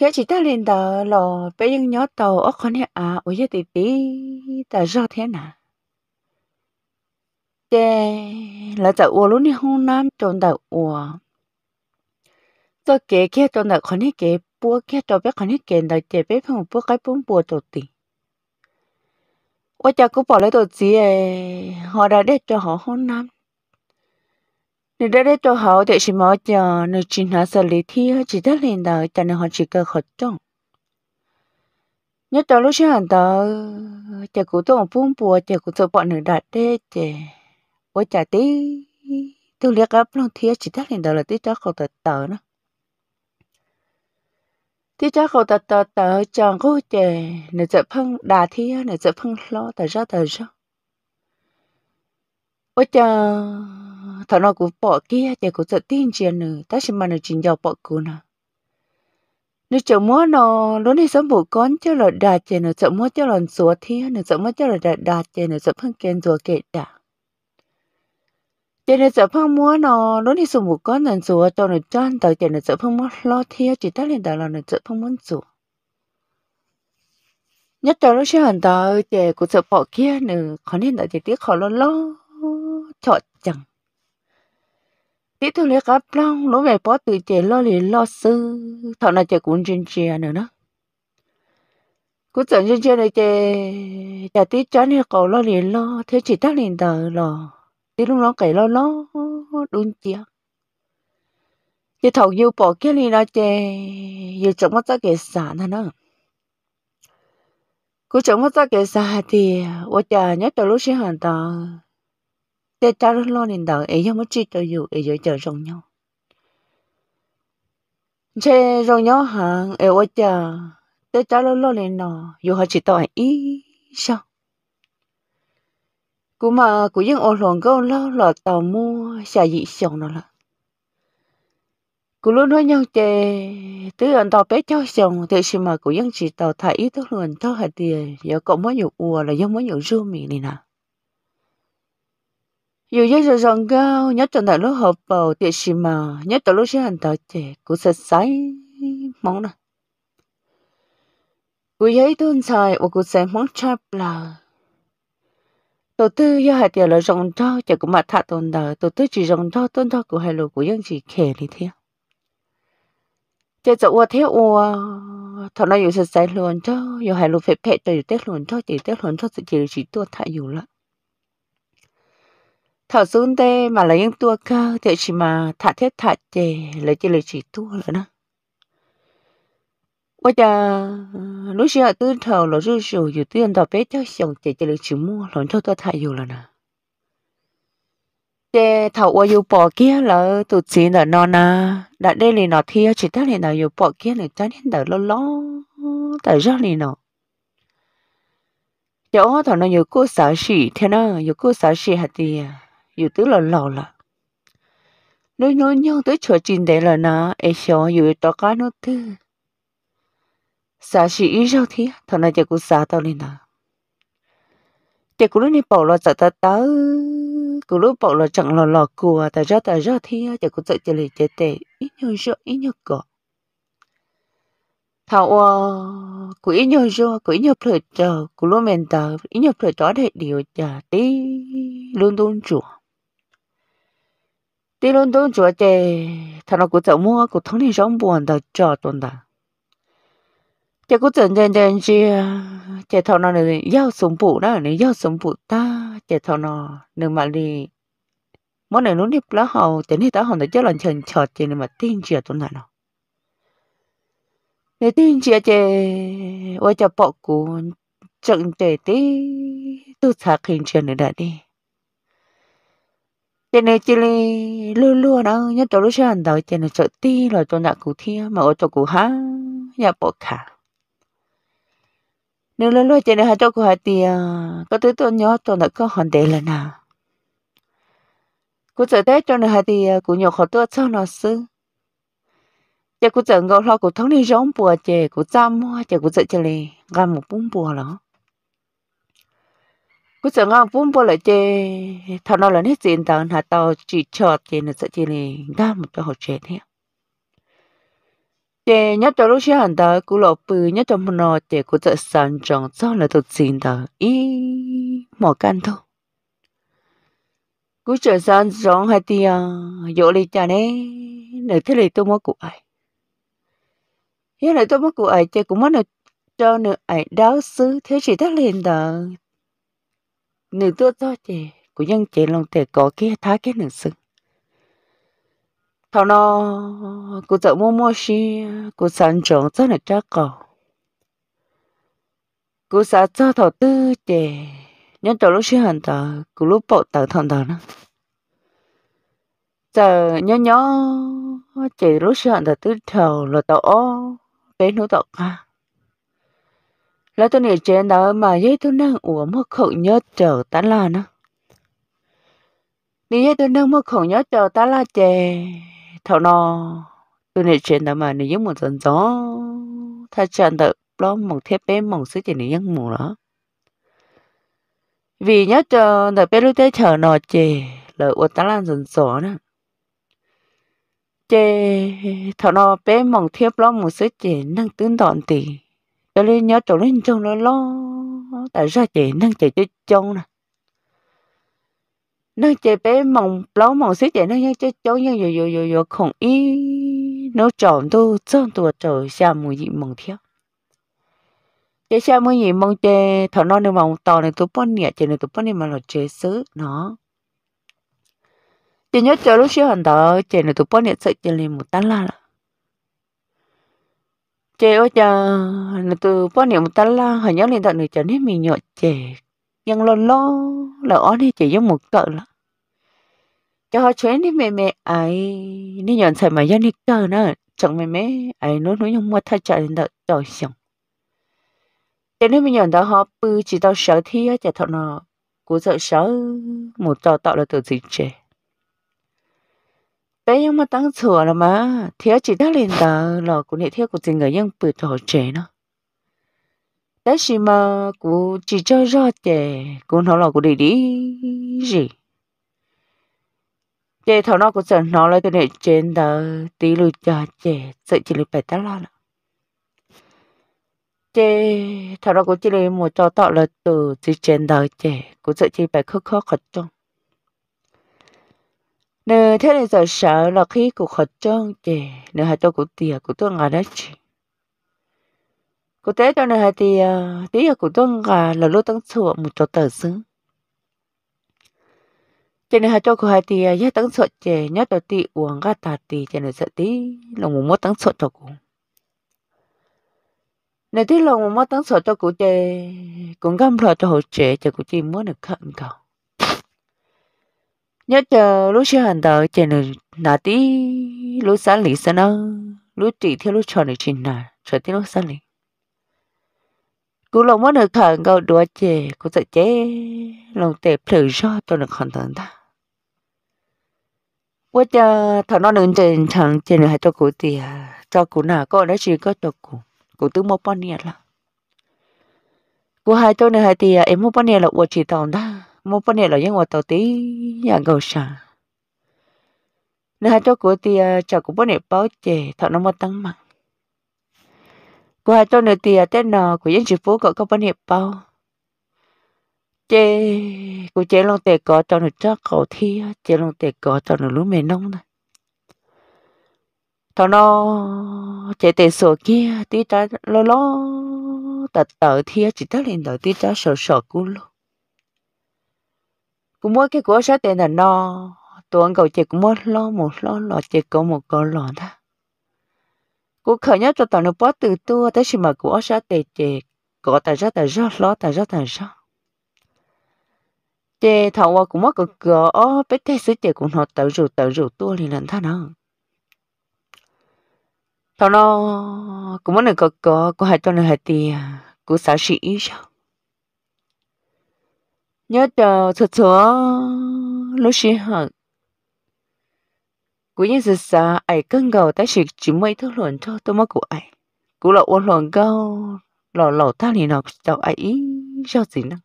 thế chỉ ta lên đó lò bé những nhỏ tàu ở con này à ở dưới tỷ tỷ ta do thế nào thế là ta uo luôn đi hông nam trộn ta uo cho kế kia trộn ta con này kế búa kia trộn bé con này kế đó chế bé phong búa cái bún búa trộn tỷ ôi cha cũng bỏ lấy đồ gì họ đã để cho họ hông nam nếu đã để tôi hậu thì chỉ mở chờ nếu chỉ nói xử lý thì chỉ đã lên đầu cho nên họ chỉ cơ khó trông nhớ tôi lúc trước hàng đó chả cụ tôi phun bùa chả cụ tôi bọn nữ đạt đê chả bố chả tí tôi liếc áp luôn thì chỉ đã lên đầu là tí cho khẩu tờ tờ nữa tí cho khẩu tờ tờ tờ chọn cô chả nếu sợ phăng đà thì nếu sợ phân lo tờ ra tờ ra ôi chào thằng nó cũng bỏ kia để cũng sợ tin chuyện nữa ta chỉ mà nó chỉ giàu bỏ cô nào. nếu chợ mua nó lúc này sớm bộ con cho là đà chè nó chợ mua cho là sủa thiên nó chợ mua cho là đà đà chè nó chợ phân kén sủa kệ đã. chè nó chợ phân mua nó lúc này sủa bộ con là sủa cho nó chăn tàu chè nó chợ phân mua lo thiên chỉ ta lên tàu là nó chợ phân muốn sủa nhất tàu nó sẽ hẳn tàu chè của chợ bỏ kia nữa khó nên là chỉ tiếc khó lo lo chọn chẳng tí thôi lấy gặp long nó về bỏ từ chế lo liền lo sư thọ là chế cũng trên chia nữa nó cũng chẳng trên chia này chế chả tí chó này cầu lo liền lo thế chỉ tác liền tờ lò tí lúc nó cày lo lo đúng chưa? chế thầu yêu bỏ cái lì đó chế yêu chẳng mất ra cái sản nữa cũng chẳng mất ra cái sản thì ôi chả nhớ từ lúc sinh hoạt tờ để trả lời lo nên đợi ấy không chỉ cho dù ấy giờ chờ rong nhau thế rong nhau hàng ấy ở chờ để trả lời lo nên nó dù họ chỉ tỏi ý sao cú mà cú dân ô lòn câu lo lò tàu mua xà dị xong nó là cú luôn nói nhau chè tứ anh tàu bé cho xong thì xí mà cú dân chỉ tàu thải ý thôi luôn cho hạt tiền giờ cậu mới nhiều ùa là dân mới nhiều rương miệng này nào. 有一日上高，一陣頭都學步，跌是嘛？一頭都先人頭姐，古實使忙啦。古有一頓菜，我古實忙插啦。tổ tư ya hạt tiền là rong cho chả cũng mà thà tồn đờ tổ tư chỉ rong cho tồn cho của hai lô của dân chỉ khề đi theo chả chỗ ua thế ua thọ nó yêu sự sai luôn cho yêu hai lô phải phe cho yêu tết luôn cho chỉ tết luôn cho sự chỉ chỉ tua thà yêu thở xuống đây mà lấy những tua cơ thì chỉ mà thả thiết thả chè lấy chỉ lấy chỉ tua nữa nó bây giờ lúc giờ tôi thầu là rư rù dù tiền đào bé cho xong chè chỉ lấy chỉ mua lon cho tôi thả dù là nè chè thầu qua dù bỏ kia là tôi chỉ là non à đã đây là nó thia chỉ ta là nó dù bỏ kia này ta nên đỡ lo lo tại ra là nó chỗ thằng nó nhiều cô xả xỉ thế nó nhiều cô xả xỉ hạt tiền อยู่ตื้อ là lò là nói nói nhau tới chùa chín đấy là nó ấy xó อยู่ tao cá nó tư xa xí ý rau thì thằng này chạy cũng xa tao lên nào chạy cũng nên bảo là chạy ta tớ cũng lúc bảo là chẳng là lò cua ta ra ta ra thì chạy cũng chạy chạy lì chạy ít nhau rau ít nhau cỏ thảo à cũng ít nhau rau cũng ít nhau thời trò cũng lúc mình ta ít nhau thời trò để điều trả tí luôn luôn chuộng đi luôn tôi chúa chè thằng nó cũng chậu mua cũng thằng này sống buồn đã cho tuần đã chè cũng chần chần chần chi chè thằng nó này giao sống phụ đó này giao sống phụ ta chè thằng nó nếu mà đi mỗi này nó đi lá hầu chè này ta hồng để cho lần chần chọt chè này mà tin chưa tuần đã nào nếu tin chưa chè ôi chè bỏ cũng chừng chè tí tôi sạc hình chuyện này đã đi cho nên chỉ li lưa lưa đó nhớ chỗ lúc sáng đầu cho nên sợ ti rồi chỗ nhà cụ thia mà ở chỗ cụ há nhà bộ khả nếu lưa lưa cho nên hai chỗ cụ hai tia à, có thứ tôi nhớ chỗ nó có hòn đề là nào cụ sợ tết cho nên hai tia à, cụ nhổ khỏi tôi sau nó sư giờ cụ sợ ngồi lo cụ thống đi giống bùa chè cụ chăm mua chè cụ sợ chè li gan một bún bùa đó cú sợ ngang vun bơ lại chê thằng nó là hết tiền tao hạt tao chỉ chọt chê là sẽ chê này đa một cái họ chê thế chê nhất cho lúc sáng tao cú lộ bự nhất cho một nó chê cú sợ sàn tròn cho là tụt tiền tao ý mỏ can thôi cú sợ sàn tròn hai tia dỗ đi cha nè nửa thế này tôi mới cụ ai thế này tôi mới cụ ai chê cũng mới nửa cho nửa ai đáo xứ thế chỉ thắt lên tao nữ tua cho chị của dân chị lòng thể có kia thái cái nữ sự thảo nó cụ tự mua mua xí cụ sản trưởng rất là chắc cỏ cụ xã cho thảo tư chị nhân tổ lúc xí hẳn tờ cụ lúc bộ tờ thằng tờ nó giờ nhớ nhớ chị lúc xí hẳn tờ tư thảo là tàu ô đến nụ tàu ca แล้วตัวนี้เจนดาวมายี่ตัวนั่งอัวมื่อเขาเยอะเจอตาลานะนี่ยี่ตัวนั่งมื่อเขาเยอะเจอตาลาเจเท่านอตัวนี้เจนดาวมานี่ยังหมดจนจ้อถ้าเจนดาวล้อมมองเทปเป้มองซื้อเจนี่ยังหมดแล้ว vì nhớ chờ đợi bé lúc tới chờ nọ chê lỡ uất tá lan dần dỏ nè chê thọ nọ bé mong thiếp lo một sức chê năng tướng đòn tì tôi lên nhớ tôi lên trong nó lo tại ra chị nâng chị chơi chông nè nâng chị bé mong lâu mong xí chị nâng chơi chông nhưng rồi rồi rồi rồi không ý nó chọn tôi chọn tôi trời xa mùi gì mong theo chị xa mùi gì mong chê thọ non này mong to này tôi bón nhẹ chị này tôi bón đi mà là chế xứ nó chị nhớ chờ lúc xíu hẳn đó chị này tôi bón nhẹ sợ chị lên một tán la lắm chế ô chờ từ bữa niệm ta la hồi nhớ lên tận người trở hết mình nhọt chè nhưng lo lo là on thì chỉ giống một cỡ là cho họ chuyến đi mẹ mẹ ấy đi nhận sai mà dân đi cờ nữa chẳng mẹ mẹ ấy nói nói nhưng mà thay chạy lên đợi đợi xong cho nên mình nhận đó họ bư chỉ tao sợ thi á chả thọ nó cố sợ sợ một trò tạo là từ gì trẻ bé nhưng mà tăng sửa là mà thiếu chỉ đã lên tờ là của nệ thiếu của tình người nhưng bự thọ trẻ nó đấy chỉ mà của chỉ cho rõ trẻ của nó là của đi đi gì trẻ thọ nó cũng sẵn nó lại từ nệ trên tờ tí lùi cho trẻ sợ chỉ lùi phải tắt lo nữa trẻ thọ nó cũng chỉ lùi một cho tọ là từ chỉ trên tờ trẻ cũng sợ chỉ phải khóc khóc khóc trong nè thế này giờ sợ là khi cụ khẩn trương chị nè hai tôi cụ tiệt của tôi ngả đó chị cụ tế cho nè hai thì tí là cụ tôi ngả là lô tăng sửa một chỗ tờ xứng cho nên hai tôi của hai thì giá tăng sửa chị nhớ đầu tì uống gà tà tì cho nên sợ tí là một mốt tăng sửa cho cụ nè tí là một mốt tăng sửa cho cụ chị cũng găm lo cho hồ chị cho cụ chị muốn được khẩn cầu nhớ chờ lúc chưa hẳn tới trên này nà tí lúc sáng lý sao nó lúc chỉ theo lúc chờ này chín nà chờ tí lúc sáng lý cú lòng mất được thở ngầu đùa chè cú sợ chế lòng tệ phử do cho được hoàn toàn ta quá chờ thằng nó nương trên thằng trên hai cho cú tiền cho cú nào có nó chỉ có cho cú cú tướng một bao nhiêu là cú hai tôi này hai tiền em một bao nhiêu là uất chỉ tòng ta một phần này là những ngồi tàu tí nhà gầu xả nên hai chỗ của thì chào cũng bớt này báo chè thọ nó mất tăng mạnh cô hai chỗ nữa thì Tết nò của dân chủ phố cậu có bớt này báo chè cô chè lòng tè cỏ cho nó chắc cậu thi chè lòng tè cỏ cho nó lúa mè nông này thọ nó chè tè sổ kia tí trái lo lo tật tờ thi chỉ tất lên đời tí trái sổ sổ cú luôn cũng mua cái của số tiền là no tuần cầu chị cũng mua lo một lo lọ chị có một cỏ lọ đó cô khởi nhất cho tao nó bó từ tua tới khi mà của số tiền chị có tài rất tài rất lo tài rất tài rất chị thầu qua cũng mất cực gỡ ó bé thế sứ chị cũng họ tự rủ tự rủ tua liền lần thà nó thầu nó cũng muốn được cực gỡ cô hai cho nó hai tiền cũng xả sĩ sao nhớ chờ thật chúa lúc xí hận cú nhân sự xa ai cân gầu ta chỉ chỉ mấy thức luận cho tôi mất của ai cũng là ôn luận gâu lò lò ta liền học cho ai ý cho gì năng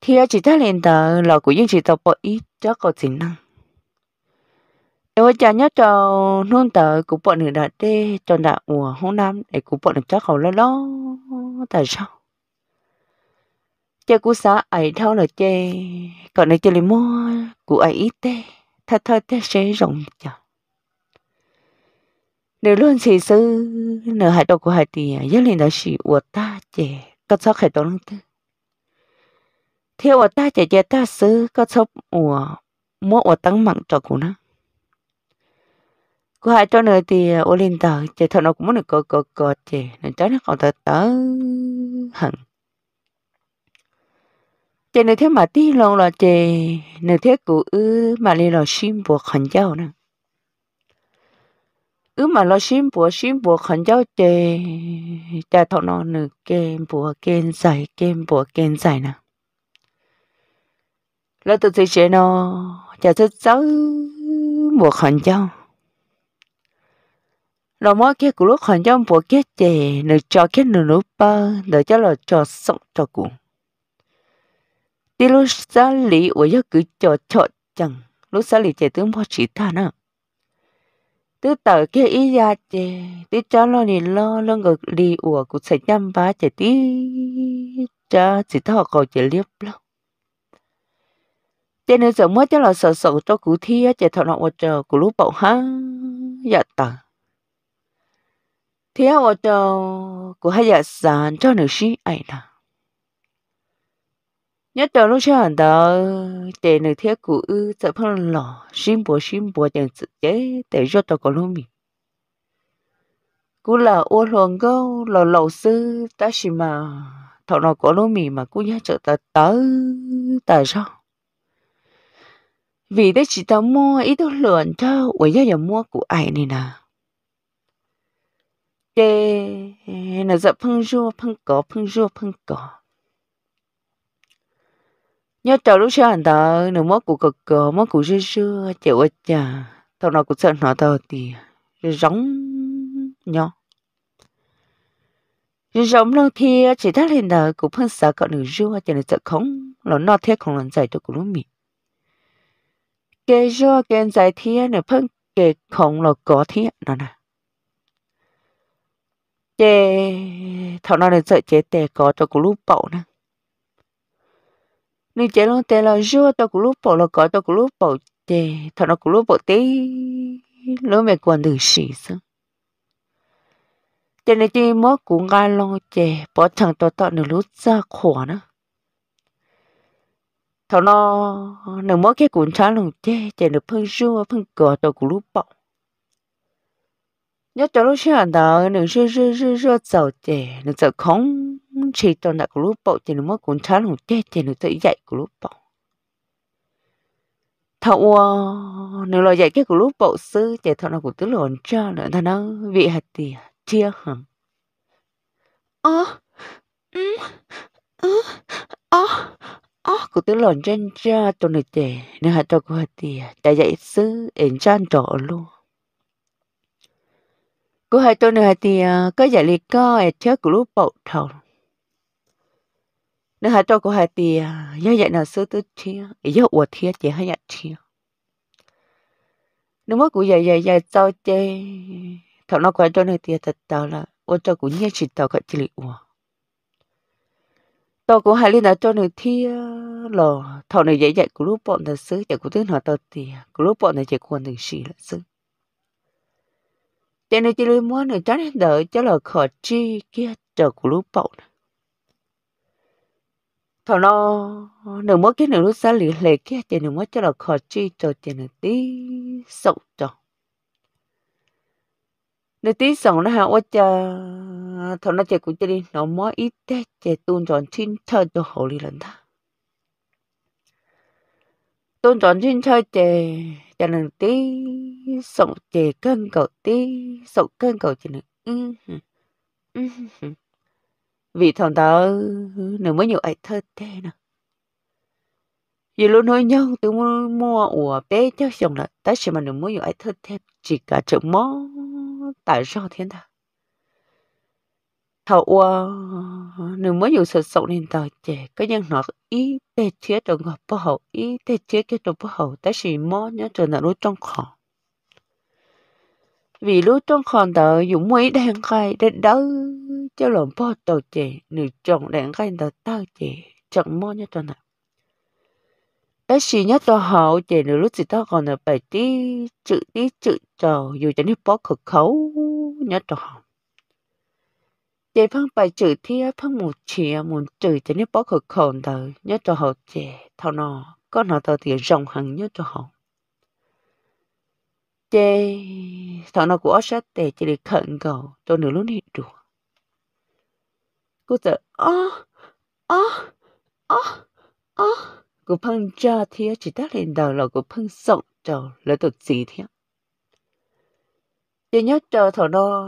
thì chỉ ta liền tờ lò của nhân chỉ tao bỏ ý cho có gì năng em ơi cha nhớ cho nôn tờ cú bọn người đã đê cho đã mùa hôm nam để cú bọn được chắc khẩu lo lo tại sao chơi cú xã ấy thao là chơi còn này chơi lấy mua cụ ai ít tê thật thật tê sẽ rộng chờ nếu luôn xì sư nở hai đầu của hai thì rất liền đã xì của ta chè có sao khởi đầu lưng tư theo uột ta chè chè ta sư có sao ủa mua uột tăng mạnh cho của nó cô hai cho nơi thì ô linh tờ chè thọ nó cũng muốn được cờ cờ cờ chè nên trái nó còn tờ tớ hẳn chị nếu thế mà tí lâu là chị nếu thế cụ ư mà đi là xin buộc khẩn giáo nè ư mà lo xin buộc xin buộc khẩn giáo chị cha thọ nó nữ kèm buộc kèm giải kèm buộc kèm giải nè là tự từ chị nó cha thức giáo buộc khẩn giáo nó mới cái của lúc khẩn giáo buộc cái chị nữ cho cái nữ nữ ba để cho là cho sống cho cùng cứ cho cho chẳng lúc xa lì chế tướng bỏ chí thà nè tứ tờ kia ý ra chế tứ cho lo nì lo lo ngờ lì ủa cũng sẽ nhâm bá chế tí cho chỉ thọ cầu chế liếp lo chế nếu giờ mới cho là sợ sợ cho cụ thi chế thọ nọ ủa chờ cụ lúc bậu ha dạ tờ thế ủa chờ cụ hay dạ sàn cho nữ sĩ ấy nà nhất đầu lúc chưa chẳng đó để nữ thiết cụ ư sợ phân lỏ xin bùa xin bùa chẳng sự chế để cho tôi có luôn mình cú là ô luồng gâu là lầu sư ta xin mà thọ nó có luôn mình mà cú nhá chợ ta tới tại sao vì đấy chỉ tao mua ít tôi lượn cho ủa giờ giờ mua của ai này nè để nó dập phăng rua phăng cỏ phăng rua phăng cỏ nhớ cháu lúc xưa hẳn ta nếu mất của cực cờ mất của xưa xưa chịu ít chà thằng nào cũng sợ nó tờ thì giống nhỏ giống lâu thì chỉ thắt lên đời cũng phân sợ cậu nữ rua chỉ là sợ không nó no thế không lần giải cho của lúc mì kê rua kê giải thế nữa phân kê không là có thế đó nè chê thằng nào là sợ chế tè có cho của lúc bậu nè nên chế luôn tê là dưa tao cũng lúc bỏ là có tao cũng lúc bỏ tê thọ nó cũng lúc bỏ tê lúc mẹ còn được xì sao cho này chỉ mỗi cũng ngay lo chè bỏ thằng tao tao nửa lút ra khỏa nữa thằng nó nửa mỗi cái cuốn trái lồng chè chè nửa phân rua phân cỏ tao cũng lút bọc nhớ cho lúc xưa anh ta nửa rưa rưa rưa rưa dầu chè nửa dầu không chỉ tao đã có lúc bộ thì nó mới cuốn chán hủ chết thì nó tự dạy của lúc bộ thầu nếu lo dạy cái của lúc bộ sư thì thầu nó cũng tức lộn cho nữa thằng nó vị hạt tì chia hẳn ơ ơ ơ ơ cũng tức lộn trên cho tụi này tệ nếu hạt tao của hạt tì tại dạy sư ẩn cho anh trọ luôn cô hai tôi nữa thì có giải lý có ở trước của lúc bộ thầu 那还照顾还地呀，要也那时都听，也要我听，也还也听。那么古爷爷爷早些，他那块照那地他到了，我照顾也是到个这里我。到古还里那照那听了，他那爷爷古鲁 bọn 那时，也古等他到地，古鲁 bọn 那也过那时了时。cho nên chỉ lấy mua nữa cho nên đợi cho là khỏi chi kia chờ của lúc bậu nè thọ nó nửa mất cái nửa lúc xa lì lệ kia thì nửa mất cho là khó chi cho thì nửa tí sậu cho nửa tí sậu nó hà ôi cha thọ nó chạy cũng chạy đi nó mới ít thế chạy tuôn tròn chín thơ cho hậu lì lần ta tuôn tròn chín thơ chạy cho nên tí sậu chạy cân cầu tí sậu cân cầu chạy nửa ừ ừ vì thằng ta ừ, nếu mới nhiều ấy thơ tê nè vì luôn nói nhau tôi muốn mua ủa bé cho chồng là tại sao mà nếu mới nhiều ấy thơ tê chỉ cả chữ mó tại sao thế ta thầu ủa nếu mới nhiều sự sống nên tao trẻ có nhân nó ý tê chết rồi ngọc bố hậu ý tê chết cái đồ bố hậu tại sao mó nhớ trở lại lúc trong khó vì lúc trong khó tao dùng mấy đèn khai đến đâu tiêu lộn bó tàu chị nữ chồng đánh gây tàu tao chị chẳng mơ nhớ cho nào ấy xì nhớ cho hậu chị nữ lúc gì tao còn là bài tí chữ tí chữ trò dù chẳng biết bó cực khấu nhớ cho hậu chị phân bài chữ thi phân một chị muốn chữ chẳng biết bó cực khấu đời nhớ cho hậu chị thao nọ có nọ tao thì rộng hẳn nhớ cho hậu chị thằng nó của sát tệ chị để khẩn cầu tôi nửa lúc đi được cô sợ ó ó ó ó cô phăng ra thế chỉ tác lên đầu là cô phăng sọng cho lấy tục gì thế chỉ nhớ cho thọ đó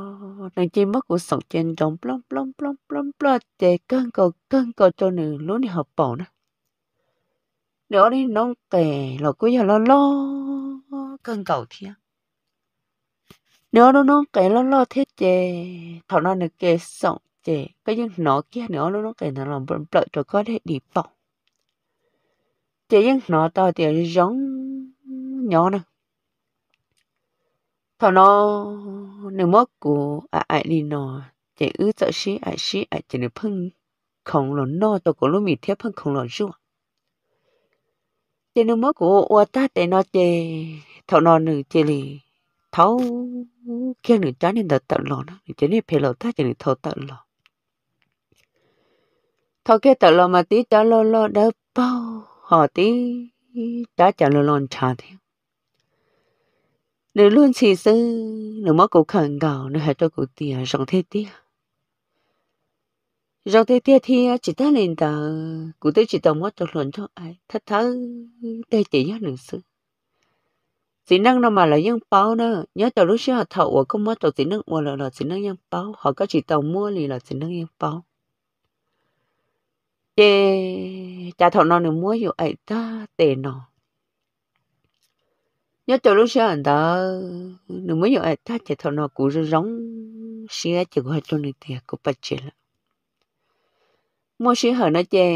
nàng chỉ mất của sọng trên trong plom plom plom plom plom để cân cầu cân cầu cho nữ luôn đi học bỏ nè nữa đi nông kề là cứ giờ lo lo cân cầu thế nếu nó nó cái lo lo thế chè thọ nó được kề sọng cái những kia nữa nó nó cái nó làm bận bận cho có thể đi phòng những nó to thì giống nhỏ nè thọ nó nếu mất của à ai đi nó chỉ ư sợ xí ai à xí ai chỉ được phân không lộn nó tôi có lúc mình thiết phân không lộn xuống chỉ nếu mất của ô ta để nó chỉ thọ nó nữ chỉ lì thấu kia nữ trái nên tận nó chỉ nên phải lộn ta chỉ nên thấu tận lộn thọ kia tờ lo mà tí trả lo lo đỡ bao họ tí trả trả lo lo trả theo nếu luôn chỉ sư nếu mất cụ khẩn cầu nếu hãy cho cụ tiền rong thế tiếc rong thế tiếc thì chỉ ta lên tờ cũng tới chỉ tổng mất cho luận cho ai thật thớ để chỉ nhớ nữ sư chỉ năng nó mà là nhân bao nữa nhớ tờ lúc xưa họ thậu ở không mất tờ chỉ năng mua là là chỉ năng nhân bao họ có chỉ tổng mua thì là chỉ năng nhân bao chê cha thọ nó nữa mua hiểu ấy ta tệ nó nhớ cho lúc xưa anh ta nữa mới hiểu ấy ta chỉ thọ nó cũng rất giống xía chỉ có cho nên tiền cũng bắt chê là mua xưa hở nó chê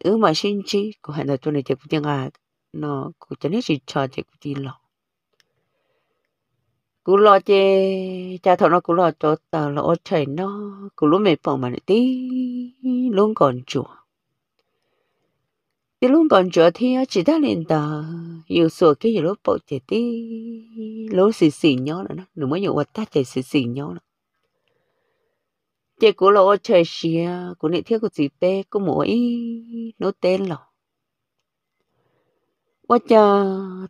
ứ mà xin chi của hẹn là cho nên chỉ cũng chẳng à nó cũng chẳng hết gì cho chỉ cũng đi lọ cú lo chê cha thọ nó cú lo cho tờ là chạy trời nó cú lúc mệt bỏ mà lại tí luôn còn chùa thì lúc bọn chỗ thì chỉ ta lên tờ yêu sổ cái gì lúc bộ chạy tí lỗ xì xì nhau nữa nó mới nhậu ta chạy xì xì nhau nữa chạy của lỗ chạy xìa của nị thiết của chị bé của mỗi nó tên lò quá cha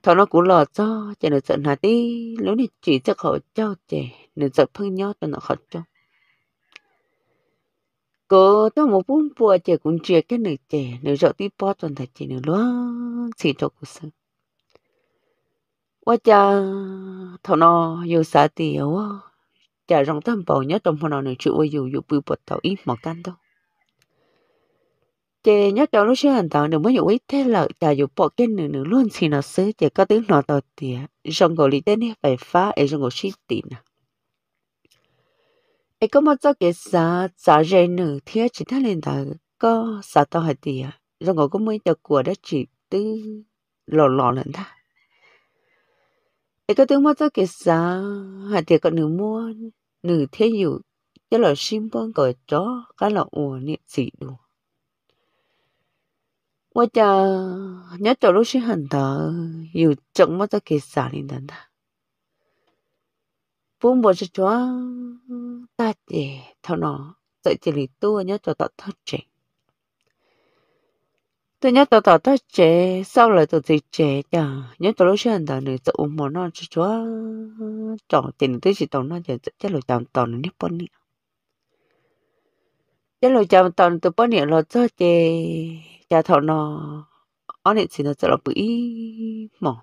thọ nó của lò cho chạy nó sợ hà tí lỗ này chỉ chắc họ cho chạy nó sợ phân nhau cho nó khó cho cô tôi một bún bùa chỉ cũng chia cái nữ trẻ nữ rộ tí bó toàn thật chỉ nữ luôn xì cho cuộc sống quá cha thọ nó yêu xa tiểu quá cha rong tâm bảo nhớ trong phần nào nữ chịu yêu yêu bự bột thọ ít mà căn đâu chị nhớ trong lúc xưa hành tạo nữ mới yêu ít thế lợi cha yêu bỏ cái nữ nữ luôn xì nó xứ chỉ có tiếng nó tàu tiền rong gọi lý tên này phải phá ấy rong gọi xí tỉa 哎，个么早给啥啥人呢？贴其他人的个啥都还的呀，让我个妹就过得起都老老人他。哎，个等么早给啥还得个女么女贴有，一老新帮个着，个老我呢记住。我家，你走路是很大，有怎么在给啥人的呢？bún bò cho chúa ta chỉ thảo nó dạy chỉ lý tu nhớ cho tọt thất chỉ tôi nhớ tọt tọt thất chỉ sau lời tụi thì chỉ chả nhớ tụi lúc xưa đó nữa tụi mỏ non cho chúa chọn tiền tới chỉ tàu non chỉ chắc là chọn tàu nó nếp bón nhỉ, chắc là chọn tàu tụi bón nè là cho chỉ chả thảo nó anh ấy chỉ nó sẽ là bự mỏ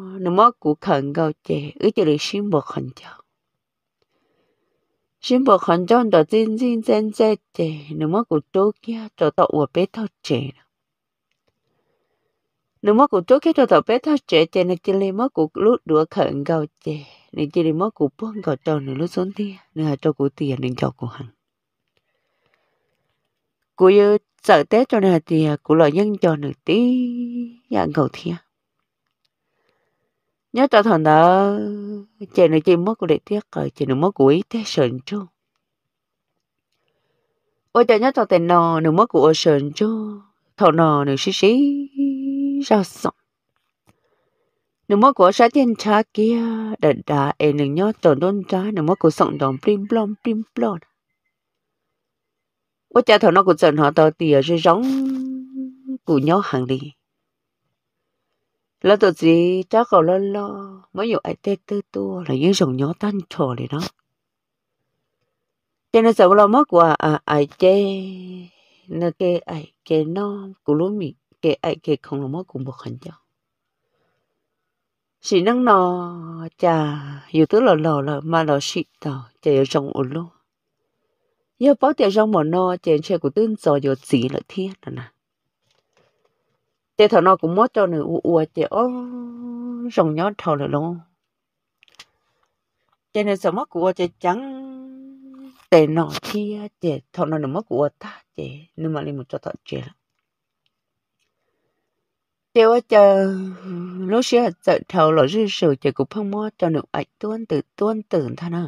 nó mất của khẩn gạo chè ở chỗ này xin bộ khẩn cho xin bộ khẩn cho đó tin tin chân chân chè nó mất của chỗ kia cho tao ở bé tao chè nó mất của chỗ kia cho tao bé tao chè chè nó chỉ lấy mất của lúc đùa khẩn gạo chè nó chỉ lấy mất của buông gạo cho nó lúc xuống tiền nó hãy cho của tiền nên cho của hàng, của giờ sợ tết cho nên tiền, của lo nhân cho được tí dạng cầu thiệt nhớ ta thằng đó chị nó chị mất của đệ tiếc rồi chị nó mất của ý thế sờn chứ ôi ta nhớ ta tên nò nó mất của sờn chứ thằng nò nó xí xí ra sọng nó mất của sá thiên cha kia đã đã em nó nhớ tổn đôn ra nó mất của sọng đòn plim plom plim plom ôi cha thằng nó cũng sờn họ tao tìa rồi giống của nhau hàng đi lo tổ gì cháu cậu lo lo mới nhiều ai tê tư tu là những dòng nhỏ tan trò này đó cho nên sợ lo mất quả à ai chê nó kê ai kê nó cũng lúc mình kê ai kê không lo mất cũng một hành cho chỉ năng nó chà dù thứ lo lo là mà lo xịt tàu chả ở trong ổn luôn giờ bảo tiền trong một nó chèn chè của tương giò giờ chỉ là thiên là nè thế thằng nó cũng mất cho nữa u u chị ó rồng nhón thầu nữa luôn cho nên sợ mất của chị trắng để nọ kia chị thằng nó nữa mất của ta chị nhưng mà lên một cho thợ chị là chị ơi chờ lúc xưa sợ thầu lỗi dư sự chị cũng không mất cho nữa ảnh tuôn từ tuôn từ thằng nào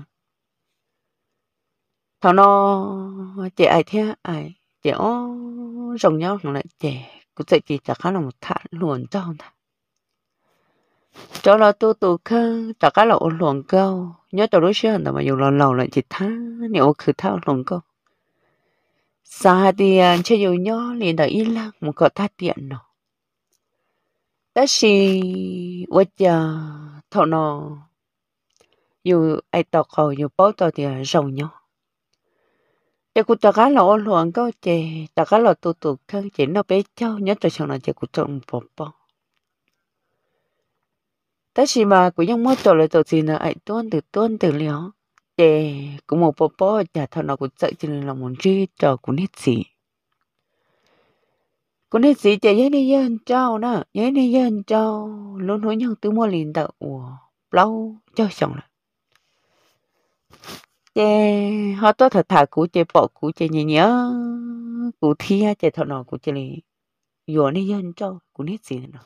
thằng nó chị ai thế ai chị ó rồng nhón lại chị cái chạy chỉ chả khá là một thả luồn cho nè cho là tu tu khơ chả khá là ôn luồn câu nhớ cho đối xuyên mà dù lòng lòng lại chỉ thá nếu khử thao luồn câu xa thì à, chưa dù nhớ liền đợi ít lắm một cỡ thắt tiện nó đó là bây giờ thọ nó dù ai tọt khẩu dù bó tọt thì à, rồng nhau chị cụ ta gá lọ loạn có chè ta gá lọ tụ tụ khăn chỉ nó bé cháu nhớ tới sau này chị cụ trông bông bông tất nhiên mà cũng không mất rồi tụ gì nữa ấy tuôn từ tuôn từ lió chè cũng một bông bông nhà thằng nào cũng chạy chỉ là muốn chi chờ cũng hết gì cũng hết gì chè nhớ này dân cháu nữa nhớ này dân cháu luôn hối nhau từ mua liền đậu lâu cho xong rồi chế họ tôi thật thà cú chế bỏ cú chế nhớ nhớ cú thi chế thọ nọ cú chế này giờ này dân cho cú nét gì nữa